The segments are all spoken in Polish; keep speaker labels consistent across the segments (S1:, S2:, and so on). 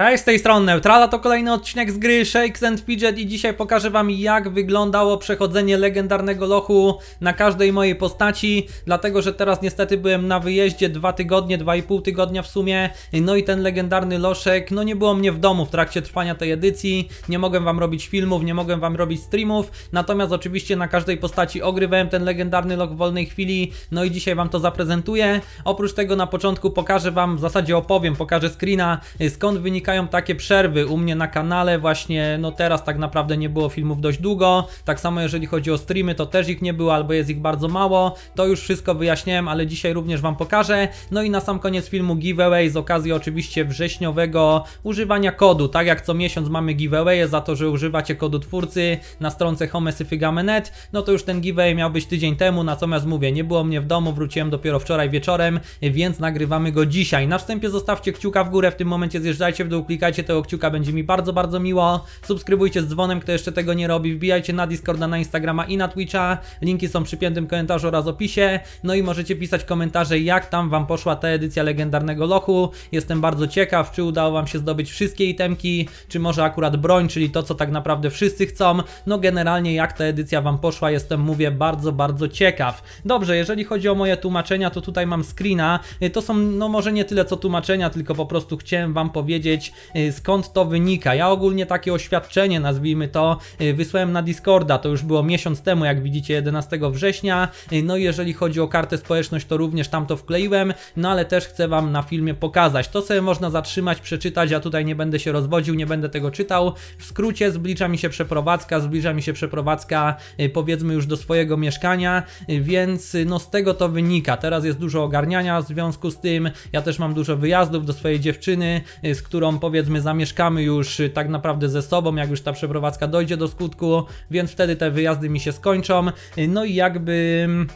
S1: Hej, tak, z tej strony Neutrala, to kolejny odcinek z gry Shakes and Fidget i dzisiaj pokażę wam jak wyglądało przechodzenie legendarnego lochu na każdej mojej postaci, dlatego że teraz niestety byłem na wyjeździe dwa tygodnie, dwa i pół tygodnia w sumie, no i ten legendarny loszek, no nie było mnie w domu w trakcie trwania tej edycji, nie mogłem wam robić filmów, nie mogłem wam robić streamów, natomiast oczywiście na każdej postaci ogrywałem ten legendarny loch w wolnej chwili, no i dzisiaj wam to zaprezentuję. Oprócz tego na początku pokażę wam, w zasadzie opowiem, pokażę screena, y, skąd wynika takie przerwy u mnie na kanale, właśnie no teraz tak naprawdę nie było filmów dość długo, tak samo jeżeli chodzi o streamy, to też ich nie było albo jest ich bardzo mało, to już wszystko wyjaśniałem, ale dzisiaj również Wam pokażę. No i na sam koniec filmu giveaway z okazji oczywiście wrześniowego używania kodu, tak jak co miesiąc mamy giveaway za to, że używacie kodu twórcy na stronce homesyfygame.net, no to już ten giveaway miał być tydzień temu, natomiast mówię, nie było mnie w domu, wróciłem dopiero wczoraj wieczorem, więc nagrywamy go dzisiaj. Na wstępie zostawcie kciuka w górę, w tym momencie zjeżdżajcie w dół klikajcie tego kciuka, będzie mi bardzo, bardzo miło. Subskrybujcie z dzwonem, kto jeszcze tego nie robi. Wbijajcie na Discorda, na Instagrama i na Twitcha. Linki są przy piętym komentarzu oraz opisie. No i możecie pisać komentarze, jak tam Wam poszła ta edycja legendarnego lochu. Jestem bardzo ciekaw, czy udało Wam się zdobyć wszystkie itemki, czy może akurat broń, czyli to, co tak naprawdę wszyscy chcą. No generalnie, jak ta edycja Wam poszła, jestem, mówię, bardzo, bardzo ciekaw. Dobrze, jeżeli chodzi o moje tłumaczenia, to tutaj mam screena. To są, no może nie tyle co tłumaczenia, tylko po prostu chciałem Wam powiedzieć, Y, skąd to wynika. Ja ogólnie takie oświadczenie, nazwijmy to, y, wysłałem na Discorda, to już było miesiąc temu, jak widzicie, 11 września. Y, no i jeżeli chodzi o kartę społeczność, to również tam to wkleiłem, no ale też chcę Wam na filmie pokazać. To sobie można zatrzymać, przeczytać, ja tutaj nie będę się rozwodził, nie będę tego czytał. W skrócie zbliża mi się przeprowadzka, zbliża mi się przeprowadzka powiedzmy już do swojego mieszkania, więc no z tego to wynika. Teraz jest dużo ogarniania w związku z tym, ja też mam dużo wyjazdów do swojej dziewczyny, z którą powiedzmy zamieszkamy już y, tak naprawdę ze sobą, jak już ta przeprowadzka dojdzie do skutku, więc wtedy te wyjazdy mi się skończą. Y, no i jakby... Mm,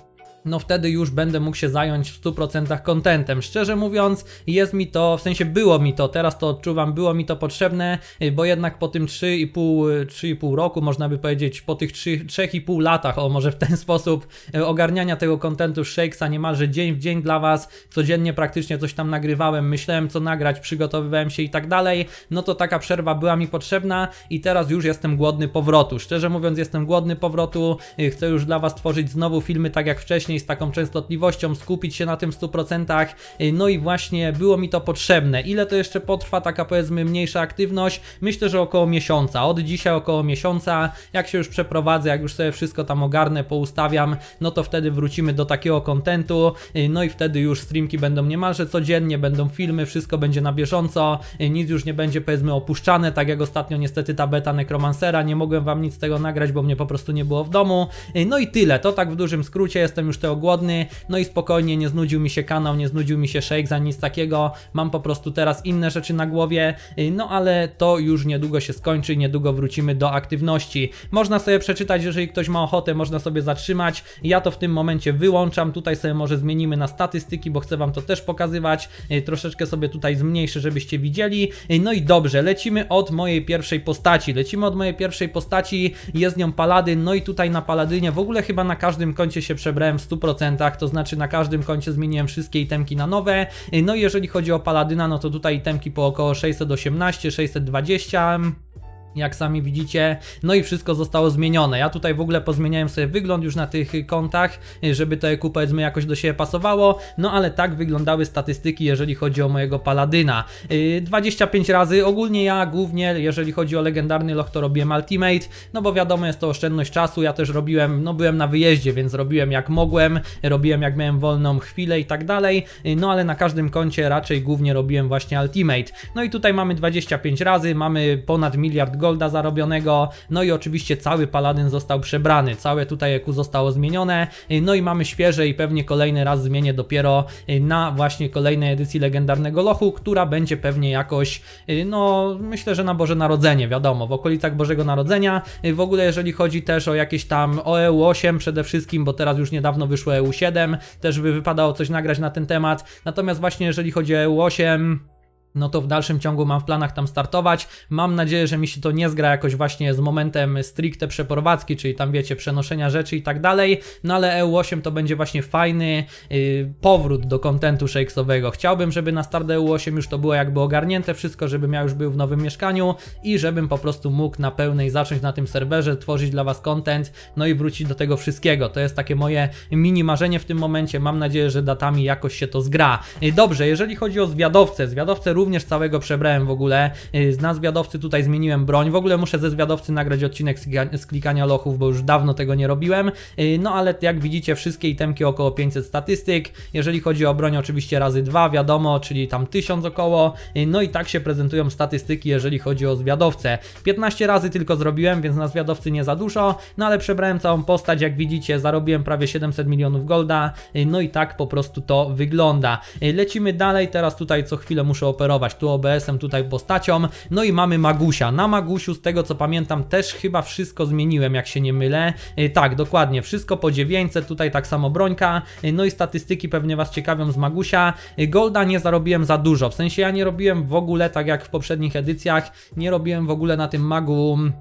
S1: no wtedy już będę mógł się zająć w 100% kontentem. Szczerze mówiąc, jest mi to, w sensie było mi to, teraz to odczuwam, było mi to potrzebne, y, bo jednak po tym 3,5, 3,5 y, roku, można by powiedzieć, po tych 3, 3,5 latach, o może w ten sposób, y, ogarniania tego kontentu Shakesa niemalże dzień w dzień dla Was, codziennie praktycznie coś tam nagrywałem, myślałem co nagrać, przygotowywałem się i tak dalej, no to taka przerwa była mi potrzebna i teraz już jestem głodny powrotu. Szczerze mówiąc, jestem głodny powrotu, chcę już dla Was tworzyć znowu filmy tak jak wcześniej, z taką częstotliwością, skupić się na tym 100%. Y, no i właśnie było mi to potrzebne. Ile to jeszcze potrwa taka powiedzmy mniejsza aktywność? Myślę, że około miesiąca. Od dzisiaj około miesiąca. Jak się już przeprowadzę, jak już sobie wszystko tam ogarnę, poustawiam, no to wtedy wrócimy do takiego kontentu. Y, no i wtedy już streamki będą niemalże codziennie, będą filmy, wszystko będzie na bieżąco. Y, nic już nie będzie powiedzmy opuszczane, tak jak ostatnio niestety ta beta Necromancera. Nie mogłem wam nic z tego nagrać, bo mnie po prostu nie było w domu. No i tyle. To tak w dużym skrócie. Jestem już to głodny, no i spokojnie, nie znudził mi się kanał, nie znudził mi się shake za nic takiego, mam po prostu teraz inne rzeczy na głowie, y, no ale to już niedługo się skończy, niedługo wrócimy do aktywności. Można sobie przeczytać, jeżeli ktoś ma ochotę, można sobie zatrzymać, ja to w tym momencie wyłączam, tutaj sobie może zmienimy na statystyki, bo chcę Wam to też pokazywać, y, troszeczkę sobie tutaj zmniejszę, żebyście widzieli, y, no i dobrze, lecimy od mojej pierwszej postaci, lecimy od mojej pierwszej postaci, jest nią Paladyn, no i tutaj na Paladynie, w ogóle chyba na każdym koncie się przebrałem w 100%, to znaczy na każdym koncie zmieniłem wszystkie itemki na nowe. No i jeżeli chodzi o Paladyna, no to tutaj itemki po około 618, 620, jak sami widzicie, no i wszystko zostało zmienione. Ja tutaj w ogóle pozmieniałem sobie wygląd już na tych kontach, żeby to EQ powiedzmy jakoś do siebie pasowało, no ale tak wyglądały statystyki, jeżeli chodzi o mojego Paladyna. 25 y, razy, ogólnie ja głównie, jeżeli chodzi o legendarny loch, to robiłem Ultimate, no bo wiadomo jest to oszczędność czasu, ja też robiłem, no byłem na wyjeździe, więc robiłem jak mogłem, robiłem jak miałem wolną chwilę i tak dalej, y, no ale na każdym koncie raczej głównie robiłem właśnie Ultimate. No i tutaj mamy 25 razy, mamy ponad miliard golda zarobionego, no i oczywiście cały paladyn został przebrany, całe tutaj EQ zostało zmienione, y, no i mamy świeże i pewnie kolejny raz zmienię dopiero y, na właśnie kolejnej edycji legendarnego lochu, która będzie pewnie jakoś, y, no myślę, że na Boże Narodzenie, wiadomo, w okolicach Bożego Narodzenia, w ogóle jeżeli chodzi też o jakieś tam o EU8 przede wszystkim, bo teraz już niedawno wyszło EU7, też by wypadało coś nagrać na ten temat, natomiast właśnie jeżeli chodzi o EU8, no to w dalszym ciągu mam w planach tam startować. Mam nadzieję, że mi się to nie zgra jakoś właśnie z momentem stricte przeprowadzki, czyli tam wiecie, przenoszenia rzeczy i tak dalej, no ale EU8 to będzie właśnie fajny yy, powrót do kontentu shakesowego. Chciałbym, żeby na start EU8 już to było jakby ogarnięte wszystko, żebym ja już był w nowym mieszkaniu i żebym po prostu mógł na pełnej zacząć na tym serwerze, tworzyć dla Was kontent, no i wrócić do tego wszystkiego. To jest takie moje mini marzenie w tym momencie. Mam nadzieję, że datami jakoś się to zgra. Y, dobrze, jeżeli chodzi o zwiadowcę, zwiadowcę również również całego przebrałem w ogóle. Y, na zwiadowcy tutaj zmieniłem broń. W ogóle muszę ze zwiadowcy nagrać odcinek z klikania lochów, bo już dawno tego nie robiłem. Y, no ale jak widzicie, wszystkie itemki około 500 statystyk. Jeżeli chodzi o broń, oczywiście razy 2, wiadomo, czyli tam 1000 około. Y, no i tak się prezentują statystyki, jeżeli chodzi o zwiadowcę. 15 razy tylko zrobiłem, więc na zwiadowcy nie za dużo, no ale przebrałem całą postać, jak widzicie, zarobiłem prawie 700 milionów golda. No i tak po prostu to wygląda. Lecimy dalej, teraz tutaj co chwilę muszę operować sterować tu OBS-em, tutaj postacią. No i mamy Magusia. Na Magusiu, z tego co pamiętam, też chyba wszystko zmieniłem, jak się nie mylę. Y, tak, dokładnie, wszystko po 900, tutaj tak samo brońka. Y, no i statystyki pewnie Was ciekawią z Magusia. Y, Golda nie zarobiłem za dużo, w sensie ja nie robiłem w ogóle, tak jak w poprzednich edycjach, nie robiłem w ogóle na tym Magu... Mm,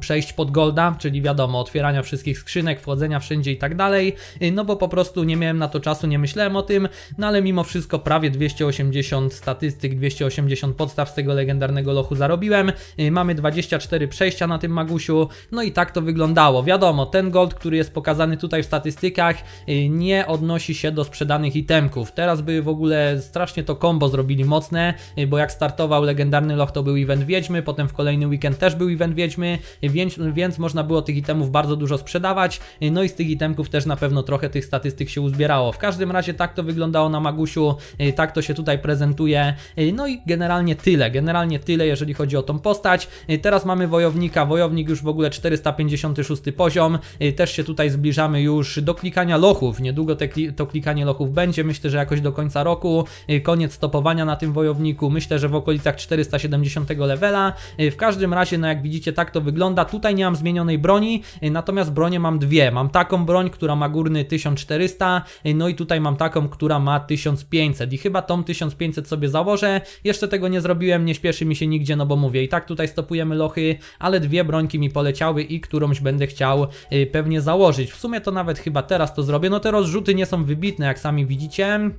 S1: przejść pod Golda, czyli wiadomo, otwierania wszystkich skrzynek, wchodzenia wszędzie i tak dalej, y, no bo po prostu nie miałem na to czasu, nie myślałem o tym, no ale mimo wszystko prawie 280 statystyk, 280 podstaw z tego legendarnego lochu zarobiłem, y, mamy 24 przejścia na tym magusiu, no i tak to wyglądało. Wiadomo, ten gold, który jest pokazany tutaj w statystykach, y, nie odnosi się do sprzedanych itemków. Teraz by w ogóle strasznie to combo zrobili mocne, bo jak startował legendarny loch, to był event Wiedźmy, potem w kolejny weekend też był event Wiedźmy, więc, więc można było tych itemów bardzo dużo sprzedawać, no i z tych itemków też na pewno trochę tych statystyk się uzbierało. W każdym razie tak to wyglądało na Magusiu, y, tak to się tutaj prezentuje, y, no i generalnie tyle, generalnie tyle jeżeli chodzi o tą postać. Y, teraz mamy Wojownika, Wojownik już w ogóle 456 poziom, też się tutaj zbliżamy już do klikania lochów, niedługo te, to klikanie lochów będzie, myślę, że jakoś do końca roku, koniec stopowania na tym Wojowniku, myślę, że w okolicach 470 levela, w każdym razie, no jak widzicie tak to wygląda, wygląda. Tutaj nie mam zmienionej broni, y, natomiast bronie mam dwie. Mam taką broń, która ma górny 1400, y, no i tutaj mam taką, która ma 1500 i chyba tą 1500 sobie założę. Jeszcze tego nie zrobiłem, nie śpieszy mi się nigdzie, no bo mówię, i tak tutaj stopujemy lochy, ale dwie brońki mi poleciały i którąś będę chciał y, pewnie założyć. W sumie to nawet chyba teraz to zrobię. No te rozrzuty nie są wybitne, jak sami widzicie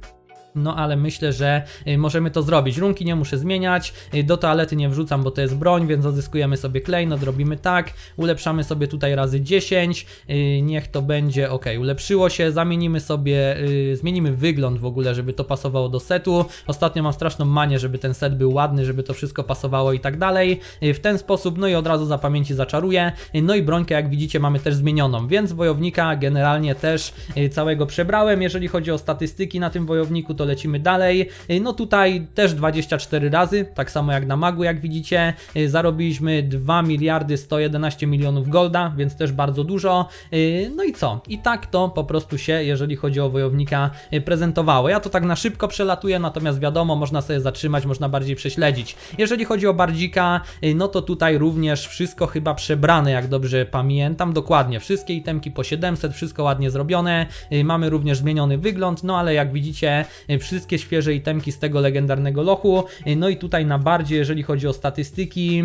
S1: no ale myślę, że y, możemy to zrobić. Runki nie muszę zmieniać, y, do toalety nie wrzucam, bo to jest broń, więc odzyskujemy sobie klej, no drobimy tak, ulepszamy sobie tutaj razy 10, y, niech to będzie, ok, ulepszyło się, zamienimy sobie, zmienimy wygląd w ogóle, żeby to pasowało do setu. Ostatnio mam straszną manię, żeby ten set był ładny, żeby to wszystko pasowało i tak dalej. W ten sposób, no i od razu za pamięci zaczaruję. No i brońkę, jak widzicie, mamy też zmienioną, więc wojownika generalnie też całego przebrałem. Jeżeli chodzi o statystyki na tym wojowniku, to lecimy dalej. Y, no tutaj też 24 razy, tak samo jak na Magu, jak widzicie. Y, zarobiliśmy 2 miliardy 111 milionów golda, więc też bardzo dużo. Y, no i co? I tak to po prostu się, jeżeli chodzi o wojownika, prezentowało. Ja to tak na szybko przelatuję, natomiast wiadomo, można sobie zatrzymać, można bardziej prześledzić. Jeżeli chodzi o bardzika, no to tutaj również wszystko chyba przebrane, jak dobrze pamiętam. Dokładnie, wszystkie itemki po 700, wszystko ładnie zrobione. Mamy również zmieniony wygląd, no ale jak widzicie, E, wszystkie świeże itemki z tego legendarnego lochu. E, no i tutaj na bardziej, jeżeli chodzi o statystyki,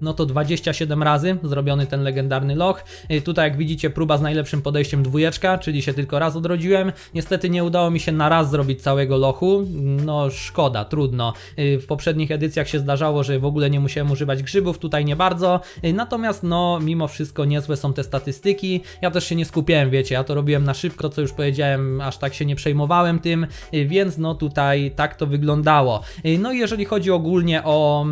S1: no to 27 razy zrobiony ten legendarny loch. Y, tutaj jak widzicie próba z najlepszym podejściem dwójeczka, czyli się tylko raz odrodziłem. Niestety nie udało mi się na raz zrobić całego lochu, no szkoda, trudno. Y, w poprzednich edycjach się zdarzało, że w ogóle nie musiałem używać grzybów, tutaj nie bardzo. Y, natomiast no mimo wszystko niezłe są te statystyki. Ja też się nie skupiałem, wiecie, ja to robiłem na szybko, co już powiedziałem, aż tak się nie przejmowałem tym, więc no tutaj tak to wyglądało. No i jeżeli chodzi ogólnie o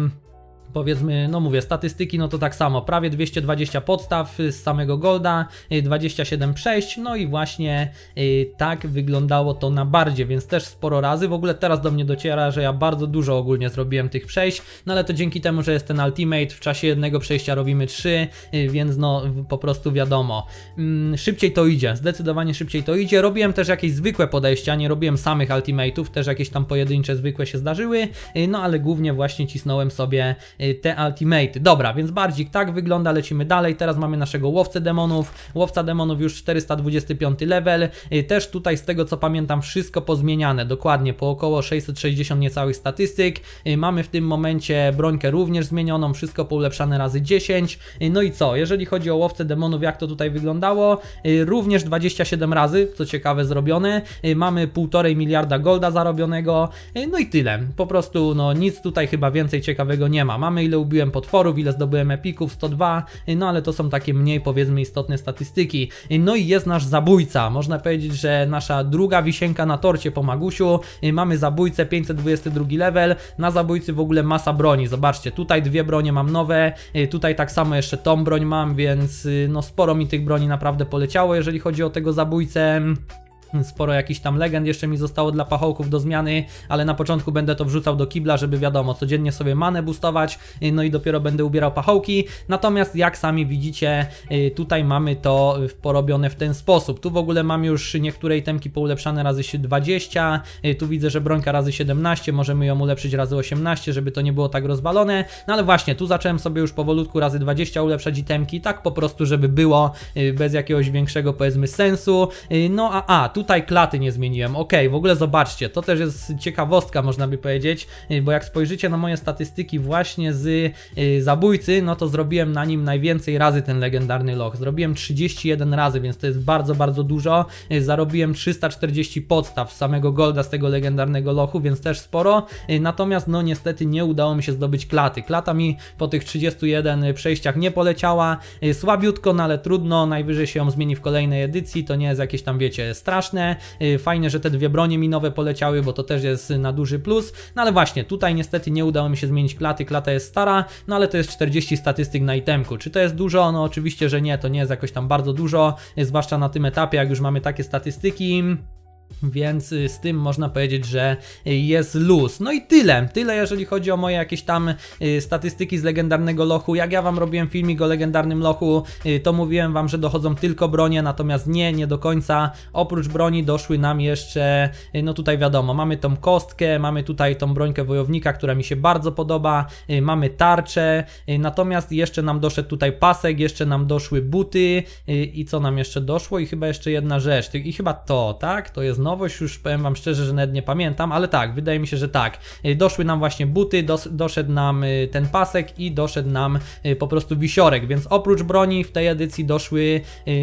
S1: powiedzmy, no mówię, statystyki, no to tak samo, prawie 220 podstaw y, z samego Golda, 27 y, przejść, no i właśnie y, tak wyglądało to na bardzie, więc też sporo razy, w ogóle teraz do mnie dociera, że ja bardzo dużo ogólnie zrobiłem tych przejść, no ale to dzięki temu, że jest ten ultimate, w czasie jednego przejścia robimy 3, więc no po prostu wiadomo, mm, szybciej to idzie, zdecydowanie szybciej to idzie, robiłem też jakieś zwykłe podejścia, nie robiłem samych ultimate'ów, też jakieś tam pojedyncze zwykłe się zdarzyły, no ale głównie właśnie cisnąłem sobie Y, te ultimate. Dobra, więc bardzik tak wygląda, lecimy dalej. Teraz mamy naszego łowcę demonów. Łowca demonów już 425 level. Y, też tutaj z tego co pamiętam wszystko pozmieniane, dokładnie po około 660 niecałych statystyk. Y, mamy w tym momencie brońkę również zmienioną, wszystko poulepszane razy 10. No i co, jeżeli chodzi o łowcę demonów, jak to tutaj wyglądało? Również 27 razy, co ciekawe zrobione. Mamy 1,5 miliarda golda zarobionego. No i tyle. Po prostu no nic tutaj chyba więcej ciekawego nie ma. Mamy mamy ile ubiłem potworów, ile zdobyłem epików, 102, no ale to są takie mniej powiedzmy istotne statystyki. No i jest nasz zabójca, można powiedzieć, że nasza druga wisienka na torcie po Magusiu, mamy zabójcę 522 level, na zabójcy w ogóle masa broni, zobaczcie, tutaj dwie bronie mam nowe, y, tutaj tak samo jeszcze tą broń mam, więc y, no sporo mi tych broni naprawdę poleciało, jeżeli chodzi o tego zabójcę sporo jakichś tam legend jeszcze mi zostało dla pachołków do zmiany, ale na początku będę to wrzucał do kibla, żeby wiadomo, codziennie sobie manę boostować, y, no i dopiero będę ubierał pachołki. Natomiast jak sami widzicie, y, tutaj mamy to porobione w ten sposób. Tu w ogóle mam już niektóre itemki poulepszane razy 20, y, tu widzę, że brońka razy 17, możemy ją ulepszyć razy 18, żeby to nie było tak rozwalone. No ale właśnie, tu zacząłem sobie już powolutku razy 20 ulepszać itemki, tak po prostu, żeby było bez jakiegoś większego powiedzmy sensu. No a, a, tutaj tutaj klaty nie zmieniłem. Ok, w ogóle zobaczcie, to też jest ciekawostka, można by powiedzieć, y, bo jak spojrzycie na moje statystyki właśnie z y, zabójcy, no to zrobiłem na nim najwięcej razy ten legendarny loch. Zrobiłem 31 razy, więc to jest bardzo, bardzo dużo. Y, zarobiłem 340 podstaw samego golda z tego legendarnego lochu, więc też sporo. Y, natomiast no niestety nie udało mi się zdobyć klaty. Klata mi po tych 31 przejściach nie poleciała. Słabiutko, no ale trudno, najwyżej się ją zmieni w kolejnej edycji, to nie jest jakieś tam wiecie straszne straszne. Y, fajne, że te dwie bronie minowe poleciały, bo to też jest na duży plus. No ale właśnie, tutaj niestety nie udało mi się zmienić klaty, klata jest stara, no ale to jest 40 statystyk na itemku. Czy to jest dużo? No oczywiście, że nie, to nie jest jakoś tam bardzo dużo, y, zwłaszcza na tym etapie, jak już mamy takie statystyki. Więc y, z tym można powiedzieć, że y, jest luz. No i tyle. Tyle jeżeli chodzi o moje jakieś tam y, statystyki z legendarnego lochu. Jak ja wam robiłem filmik o legendarnym lochu, to mówiłem wam, że dochodzą tylko bronie, natomiast nie, nie do końca. Oprócz broni doszły nam jeszcze, no tutaj wiadomo, mamy tą kostkę, mamy tutaj tą brońkę wojownika, która mi się bardzo podoba, mamy tarczę, natomiast jeszcze nam doszedł tutaj pasek, jeszcze nam doszły buty i co nam jeszcze doszło? I chyba jeszcze jedna rzecz. I chyba to, tak? To jest jest nowość, już powiem Wam szczerze, że nawet nie pamiętam, ale tak, wydaje mi się, że tak. E, doszły nam właśnie buty, dos, doszedł nam e, ten pasek i doszedł nam e, po prostu wisiorek, więc oprócz broni w tej edycji doszły,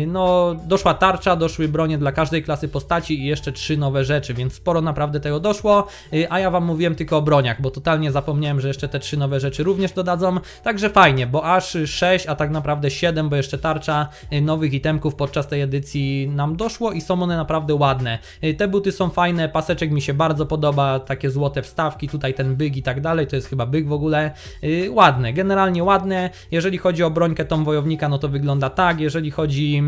S1: no, doszła tarcza, doszły bronie dla każdej klasy postaci i jeszcze trzy nowe rzeczy, więc sporo naprawdę tego doszło, a ja Wam mówiłem tylko o broniach, bo totalnie zapomniałem, że jeszcze te trzy nowe rzeczy również dodadzą, także fajnie, bo aż 6, a tak naprawdę 7, bo jeszcze tarcza nowych itemków podczas tej edycji nam doszło i są one naprawdę ładne. Y, te buty są fajne, paseczek mi się bardzo podoba, takie złote wstawki, tutaj ten byg i tak dalej, to jest chyba byg w ogóle. Y, ładne, generalnie ładne. Jeżeli chodzi o brońkę tą wojownika, no to wygląda tak, jeżeli chodzi...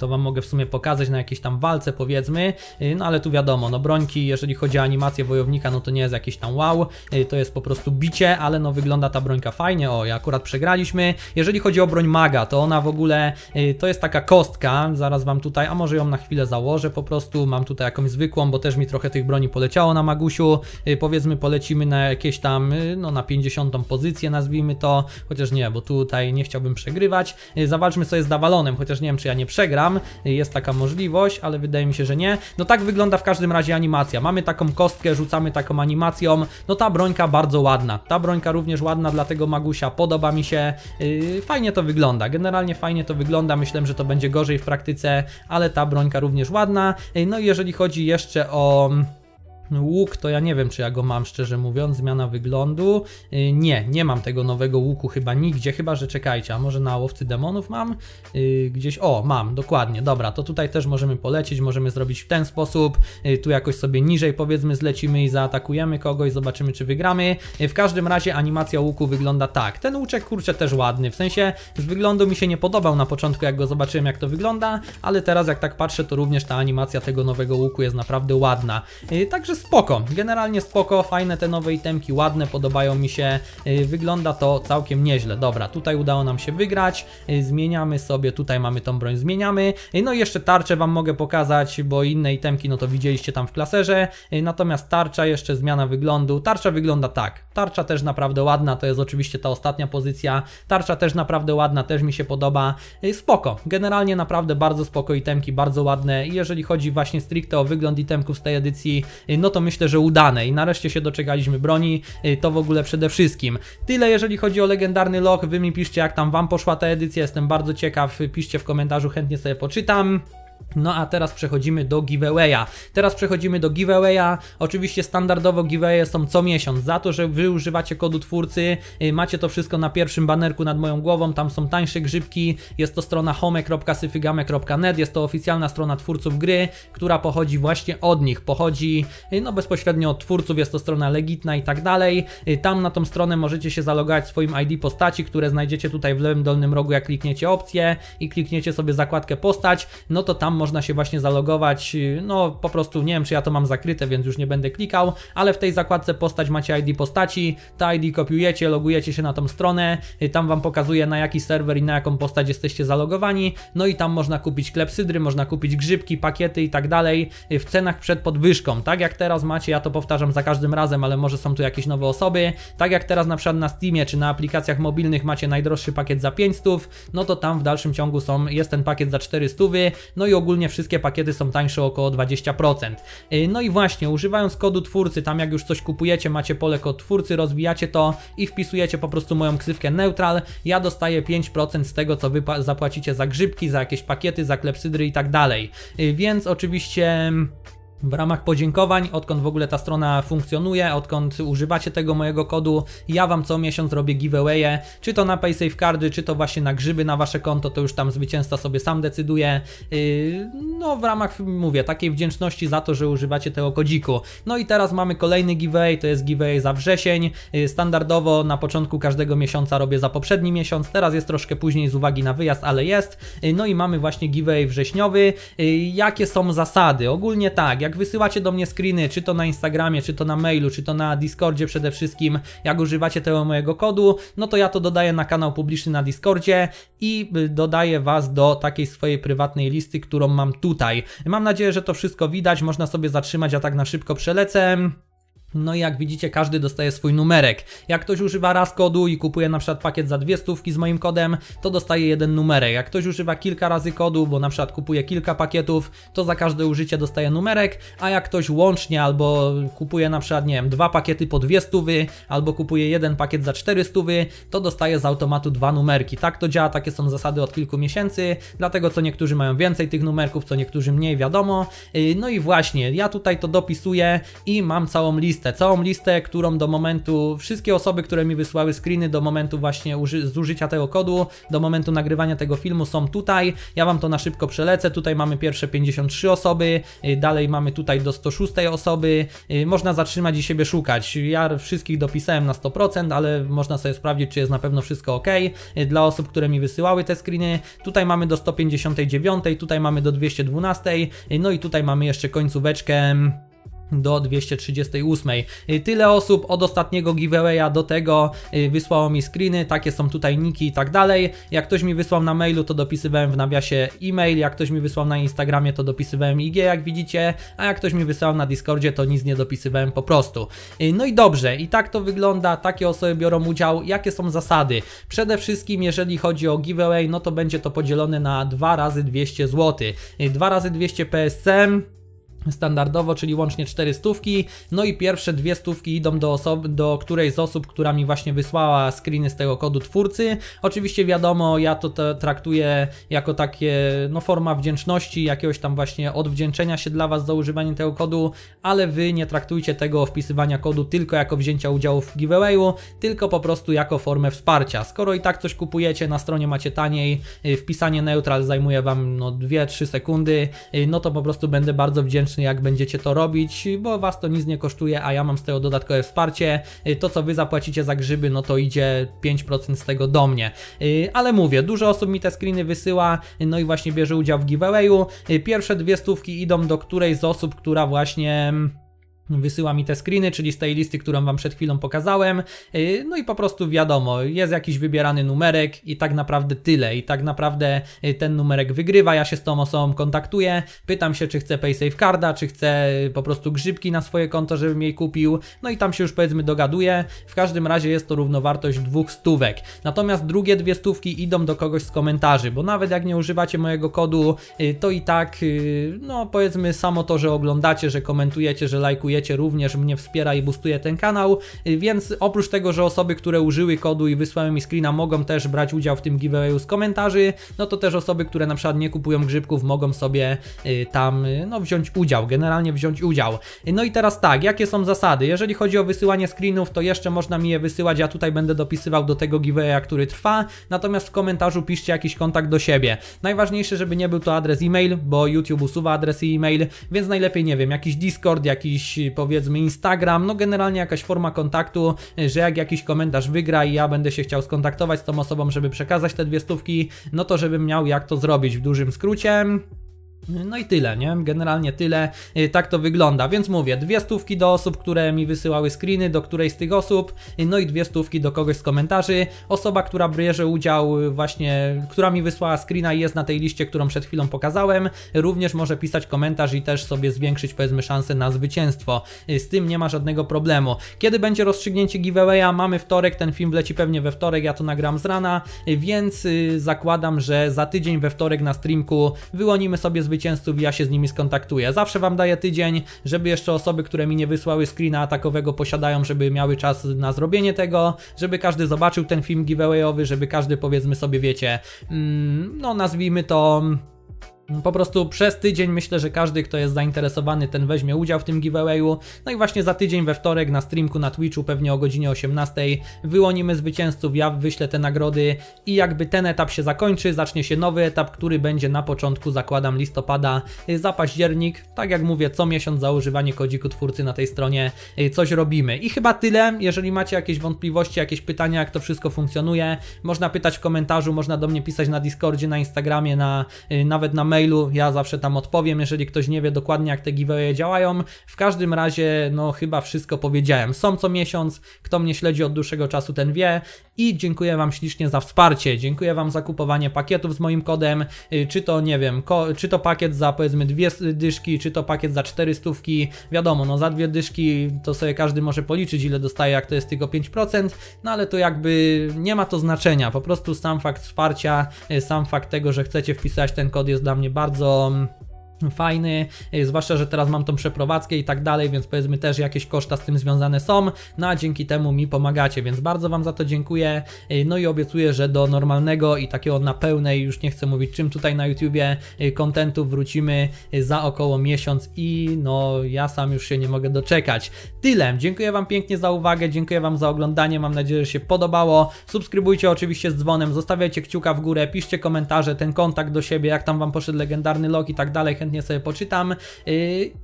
S1: To Wam mogę w sumie pokazać na jakiejś tam walce powiedzmy, y, no ale tu wiadomo, no brońki jeżeli chodzi o animację wojownika, no to nie jest jakieś tam wow, y, to jest po prostu bicie, ale no wygląda ta brońka fajnie, o ja akurat przegraliśmy. Jeżeli chodzi o broń maga, to ona w ogóle, y, to jest taka kostka, zaraz Wam tutaj, a może ją na chwilę założę po prostu, mam tutaj jakąś zwykłą, bo też mi trochę tych broni poleciało na magusiu, powiedzmy polecimy na jakieś tam, no na 50 pozycję nazwijmy to, chociaż nie, bo tutaj nie chciałbym przegrywać. Zawalczmy sobie z Dawalonem, chociaż nie wiem czy ja nie przegram, gram, jest taka możliwość, ale wydaje mi się, że nie. No tak wygląda w każdym razie animacja. Mamy taką kostkę, rzucamy taką animacją. No ta brońka bardzo ładna. Ta brońka również ładna dlatego Magusia, podoba mi się. Yy, fajnie to wygląda, generalnie fajnie to wygląda. Myślę, że to będzie gorzej w praktyce, ale ta brońka również ładna. Yy, no i jeżeli chodzi jeszcze o... Łuk to ja nie wiem, czy ja go mam, szczerze mówiąc. Zmiana wyglądu. Yy, nie, nie mam tego nowego łuku chyba nigdzie, chyba że czekajcie, a może na łowcy demonów mam? Yy, gdzieś, o, mam, dokładnie, dobra, to tutaj też możemy polecieć, możemy zrobić w ten sposób. Yy, tu jakoś sobie niżej powiedzmy zlecimy i zaatakujemy kogoś, zobaczymy czy wygramy. Y, w każdym razie animacja łuku wygląda tak. Ten łuczek kurczę też ładny, w sensie z wyglądu mi się nie podobał na początku, jak go zobaczyłem, jak to wygląda, ale teraz jak tak patrzę, to również ta animacja tego nowego łuku jest naprawdę ładna. Y, także spoko, generalnie spoko, fajne te nowe itemki, ładne, podobają mi się, y, wygląda to całkiem nieźle. Dobra, tutaj udało nam się wygrać, y, zmieniamy sobie, tutaj mamy tą broń, zmieniamy. Y, no i jeszcze tarczę Wam mogę pokazać, bo inne itemki, no to widzieliście tam w klaserze, natomiast tarcza, jeszcze zmiana wyglądu. Tarcza wygląda tak, tarcza też naprawdę ładna, to jest oczywiście ta ostatnia pozycja, tarcza też naprawdę ładna, też mi się podoba, spoko, generalnie naprawdę bardzo spoko itemki, bardzo ładne. I jeżeli chodzi właśnie stricte o wygląd itemków z tej edycji, no no to myślę, że udane i nareszcie się doczekaliśmy broni, y, to w ogóle przede wszystkim. Tyle jeżeli chodzi o legendarny loch, wy mi piszcie jak tam wam poszła ta edycja, jestem bardzo ciekaw, piszcie w komentarzu, chętnie sobie poczytam. No a teraz przechodzimy do giveawaya. Teraz przechodzimy do giveawaya. Oczywiście standardowo giveawaye są co miesiąc. Za to, że wy używacie kodu twórcy, y, macie to wszystko na pierwszym banerku nad moją głową. Tam są tańsze grzybki. Jest to strona home.syfygame.net. Jest to oficjalna strona twórców gry, która pochodzi właśnie od nich. Pochodzi y, no bezpośrednio od twórców. Jest to strona legitna i tak dalej. Y, tam na tą stronę możecie się zalogować swoim ID postaci, które znajdziecie tutaj w lewym dolnym rogu, jak klikniecie opcję i klikniecie sobie zakładkę postać. No to tam tam można się właśnie zalogować, y, no po prostu nie wiem, czy ja to mam zakryte, więc już nie będę klikał, ale w tej zakładce postać macie ID postaci, ta ID kopiujecie, logujecie się na tą stronę, y, tam Wam pokazuje na jaki serwer i na jaką postać jesteście zalogowani, no i tam można kupić klepsydry, można kupić grzybki, pakiety i tak dalej y, w cenach przed podwyżką, tak jak teraz macie, ja to powtarzam za każdym razem, ale może są tu jakieś nowe osoby, tak jak teraz na przykład na Steamie czy na aplikacjach mobilnych macie najdroższy pakiet za 500, no to tam w dalszym ciągu są, jest ten pakiet za 400, no i ogólnie wszystkie pakiety są tańsze około 20%. Y, no i właśnie, używając kodu twórcy, tam jak już coś kupujecie, macie pole kod twórcy, rozwijacie to i wpisujecie po prostu moją ksywkę neutral, ja dostaję 5% z tego, co wy zapłacicie za grzybki, za jakieś pakiety, za klepsydry i tak dalej. Y, więc oczywiście... Mm, w ramach podziękowań, odkąd w ogóle ta strona funkcjonuje, odkąd używacie tego mojego kodu, ja Wam co miesiąc robię giveawaye, czy to na PaySafe Cardy, czy to właśnie na grzyby na Wasze konto, to już tam zwycięzca sobie sam decyduje. Yy, no w ramach, mówię, takiej wdzięczności za to, że używacie tego kodziku. No i teraz mamy kolejny giveaway, to jest giveaway za wrzesień. Yy, standardowo na początku każdego miesiąca robię za poprzedni miesiąc, teraz jest troszkę później z uwagi na wyjazd, ale jest. Yy, no i mamy właśnie giveaway wrześniowy. Yy, jakie są zasady? Ogólnie tak, jak wysyłacie do mnie screeny, czy to na Instagramie, czy to na mailu, czy to na Discordzie przede wszystkim, jak używacie tego mojego kodu, no to ja to dodaję na kanał publiczny na Discordzie i y, dodaję Was do takiej swojej prywatnej listy, którą mam tutaj. Mam nadzieję, że to wszystko widać, można sobie zatrzymać, a ja tak na szybko przelecę. No i jak widzicie, każdy dostaje swój numerek. Jak ktoś używa raz kodu i kupuje na przykład pakiet za dwie stówki z moim kodem, to dostaje jeden numerek. Jak ktoś używa kilka razy kodu, bo na przykład kupuje kilka pakietów, to za każde użycie dostaje numerek, a jak ktoś łącznie albo kupuje na przykład, nie wiem, dwa pakiety po dwie stówy, albo kupuje jeden pakiet za cztery stówy, to dostaje z automatu dwa numerki. Tak to działa, takie są zasady od kilku miesięcy, dlatego co niektórzy mają więcej tych numerków, co niektórzy mniej, wiadomo. Y, no i właśnie, ja tutaj to dopisuję i mam całą listę listę, całą listę, którą do momentu, wszystkie osoby, które mi wysłały screeny do momentu właśnie zużycia tego kodu, do momentu nagrywania tego filmu są tutaj, ja Wam to na szybko przelecę, tutaj mamy pierwsze 53 osoby, y, dalej mamy tutaj do 106 osoby, y, można zatrzymać i siebie szukać, ja wszystkich dopisałem na 100%, ale można sobie sprawdzić, czy jest na pewno wszystko ok, y, dla osób, które mi wysyłały te screeny, tutaj mamy do 159, tutaj mamy do 212, no i tutaj mamy jeszcze końcóweczkę do 238. Y, tyle osób od ostatniego giveawaya do tego y, wysłało mi screeny, takie są tutaj niki i tak dalej. Jak ktoś mi wysłał na mailu, to dopisywałem w nawiasie e-mail, jak ktoś mi wysłał na Instagramie, to dopisywałem IG, jak widzicie, a jak ktoś mi wysłał na Discordzie, to nic nie dopisywałem po prostu. Y, no i dobrze, i tak to wygląda, takie osoby biorą udział. Jakie są zasady? Przede wszystkim, jeżeli chodzi o giveaway, no to będzie to podzielone na 2 razy 200 zł. 2 razy 200 PSM, standardowo, czyli łącznie 4 stówki. No i pierwsze dwie stówki idą do, osoby, do której z osób, która mi właśnie wysłała screeny z tego kodu twórcy. Oczywiście wiadomo, ja to, traktuję jako takie no, forma wdzięczności, jakiegoś tam właśnie odwdzięczenia się dla Was za używanie tego kodu, ale Wy nie traktujcie tego wpisywania kodu tylko jako wzięcia udziału w giveawayu, tylko po prostu jako formę wsparcia. Skoro i tak coś kupujecie, na stronie macie taniej, y, wpisanie neutral zajmuje Wam no, 2-3 sekundy, y, no to po prostu będę bardzo wdzięczny jak będziecie to robić, bo was to nic nie kosztuje, a ja mam z tego dodatkowe wsparcie. Y, to, co wy zapłacicie za grzyby, no to idzie 5% z tego do mnie. Y, ale mówię, dużo osób mi te screeny wysyła, y, no i właśnie bierze udział w giveawayu. Pierwsze dwie stówki idą do której z osób, która właśnie mm, Wysyła mi te screeny, czyli z tej listy, którą Wam przed chwilą pokazałem. Y, no i po prostu wiadomo, jest jakiś wybierany numerek i tak naprawdę tyle. I tak naprawdę y, ten numerek wygrywa. Ja się z tą osobą kontaktuję, pytam się, czy chce PaySafe Carda, czy chce y, po prostu grzybki na swoje konto, żebym jej kupił. No i tam się już powiedzmy dogaduje. W każdym razie jest to równowartość dwóch stówek. Natomiast drugie dwie stówki idą do kogoś z komentarzy, bo nawet jak nie używacie mojego kodu, to i tak, no powiedzmy samo to, że oglądacie, że komentujecie, że lajkujecie wiecie również mnie wspiera i boostuje ten kanał, więc oprócz tego, że osoby, które użyły kodu i wysłały mi screena mogą też brać udział w tym giveawayu z komentarzy, no to też osoby, które na przykład nie kupują grzybków mogą sobie y, tam y, no, wziąć udział, generalnie wziąć udział. No i teraz tak, jakie są zasady? Jeżeli chodzi o wysyłanie screenów, to jeszcze można mi je wysyłać, ja tutaj będę dopisywał do tego giveawaya, który trwa, natomiast w komentarzu piszcie jakiś kontakt do siebie. Najważniejsze, żeby nie był to adres e-mail, bo YouTube usuwa adresy e-mail, więc najlepiej, nie wiem, jakiś Discord, jakiś powiedzmy Instagram, no generalnie jakaś forma kontaktu, e, że jak jakiś komentarz wygra i ja będę się chciał skontaktować z tą osobą, żeby przekazać te dwie stówki, no to żebym miał jak to zrobić w dużym skrócie. No i tyle, nie? Generalnie tyle. Y, tak to wygląda. Więc mówię, dwie stówki do osób, które mi wysyłały screeny, do której z tych osób, y, no i dwie stówki do kogoś z komentarzy. Osoba, która bierze udział y, właśnie, która mi wysłała screena i jest na tej liście, którą przed chwilą pokazałem, również może pisać komentarz i też sobie zwiększyć powiedzmy szansę na zwycięstwo. Z tym nie ma żadnego problemu. Kiedy będzie rozstrzygnięcie giveawaya? Mamy wtorek, ten film wleci pewnie we wtorek, ja to nagram z rana, więc zakładam, że za tydzień we wtorek na streamku wyłonimy sobie zwycięstwo zwycięzców i ja się z nimi skontaktuję. Zawsze Wam daję tydzień, żeby jeszcze osoby, które mi nie wysłały screena atakowego posiadają, żeby miały czas na zrobienie tego, żeby każdy zobaczył ten film giveawayowy, żeby każdy powiedzmy sobie, wiecie, mm, no nazwijmy to... Po prostu przez tydzień myślę, że każdy, kto jest zainteresowany, ten weźmie udział w tym giveawayu. No i właśnie za tydzień we wtorek na streamku na Twitchu, pewnie o godzinie 18, wyłonimy zwycięzców, ja wyślę te nagrody i jakby ten etap się zakończy, zacznie się nowy etap, który będzie na początku, zakładam, listopada y, za październik. Tak jak mówię, co miesiąc za używanie kodziku twórcy na tej stronie y, coś robimy. I chyba tyle. Jeżeli macie jakieś wątpliwości, jakieś pytania, jak to wszystko funkcjonuje, można pytać w komentarzu, można do mnie pisać na Discordzie, na Instagramie, na, y, nawet na mail mailu, ja zawsze tam odpowiem, jeżeli ktoś nie wie dokładnie jak te giveaway działają. W każdym razie, no chyba wszystko powiedziałem. Są co miesiąc, kto mnie śledzi od dłuższego czasu ten wie i dziękuję Wam ślicznie za wsparcie. Dziękuję Wam za kupowanie pakietów z moim kodem, y, czy to nie wiem, czy to pakiet za powiedzmy dwie dyszki, czy to pakiet za cztery stówki, wiadomo, no za dwie dyszki to sobie każdy może policzyć ile dostaje, jak to jest tylko 5%, no ale to jakby nie ma to znaczenia, po prostu sam fakt wsparcia, y, sam fakt tego, że chcecie wpisać ten kod jest dla mnie mnie bardzo mm, fajny, e, zwłaszcza, że teraz mam tą przeprowadzkę i tak dalej, więc powiedzmy też jakieś koszta z tym związane są, no a dzięki temu mi pomagacie, więc bardzo Wam za to dziękuję, e, no i obiecuję, że do normalnego i takiego na pełnej, już nie chcę mówić czym tutaj na YouTubie, e, kontentu wrócimy za około miesiąc i no ja sam już się nie mogę doczekać. Tyle, dziękuję Wam pięknie za uwagę, dziękuję Wam za oglądanie, mam nadzieję, że się podobało, subskrybujcie oczywiście z dzwonem, zostawiajcie kciuka w górę, piszcie komentarze, ten kontakt do siebie, jak tam Wam poszedł legendarny log i tak dalej, chętnie sobie poczytam. Yy,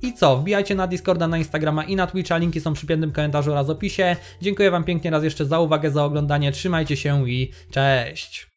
S1: I co, wbijajcie na Discorda, na Instagrama i na Twitcha, linki są przy piętym komentarzu oraz opisie. Dziękuję Wam pięknie raz jeszcze za uwagę, za oglądanie, trzymajcie się i cześć!